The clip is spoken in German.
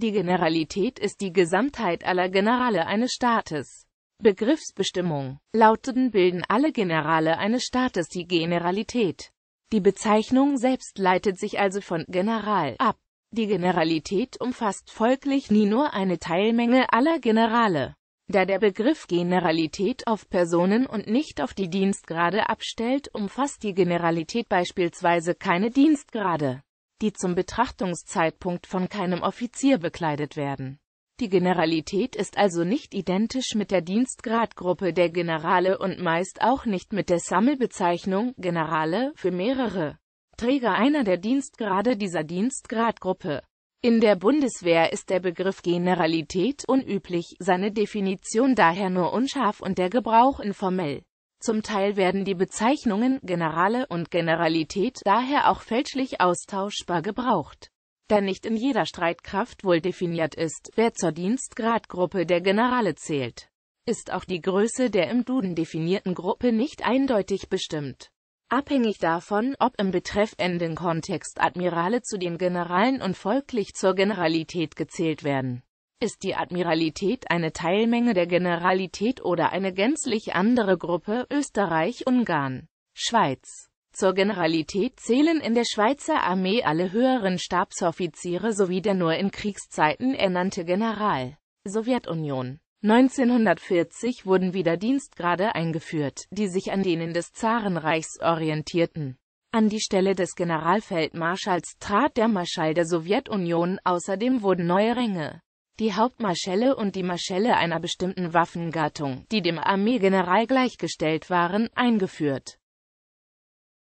Die Generalität ist die Gesamtheit aller Generale eines Staates. Begriffsbestimmung. Lauteten bilden alle Generale eines Staates die Generalität. Die Bezeichnung selbst leitet sich also von General ab. Die Generalität umfasst folglich nie nur eine Teilmenge aller Generale. Da der Begriff Generalität auf Personen und nicht auf die Dienstgrade abstellt, umfasst die Generalität beispielsweise keine Dienstgrade die zum Betrachtungszeitpunkt von keinem Offizier bekleidet werden. Die Generalität ist also nicht identisch mit der Dienstgradgruppe der Generale und meist auch nicht mit der Sammelbezeichnung Generale für mehrere Träger einer der Dienstgrade dieser Dienstgradgruppe. In der Bundeswehr ist der Begriff Generalität unüblich, seine Definition daher nur unscharf und der Gebrauch informell. Zum Teil werden die Bezeichnungen Generale und Generalität daher auch fälschlich austauschbar gebraucht. Da nicht in jeder Streitkraft wohl definiert ist, wer zur Dienstgradgruppe der Generale zählt, ist auch die Größe der im Duden definierten Gruppe nicht eindeutig bestimmt. Abhängig davon, ob im betreffenden Kontext Admirale zu den Generalen und folglich zur Generalität gezählt werden ist die Admiralität eine Teilmenge der Generalität oder eine gänzlich andere Gruppe Österreich, Ungarn, Schweiz? Zur Generalität zählen in der Schweizer Armee alle höheren Stabsoffiziere sowie der nur in Kriegszeiten ernannte General. Sowjetunion 1940 wurden wieder Dienstgrade eingeführt, die sich an denen des Zarenreichs orientierten. An die Stelle des Generalfeldmarschalls trat der Marschall der Sowjetunion, außerdem wurden neue Ränge die Hauptmarschelle und die Marschelle einer bestimmten Waffengattung, die dem Armeegeneral gleichgestellt waren, eingeführt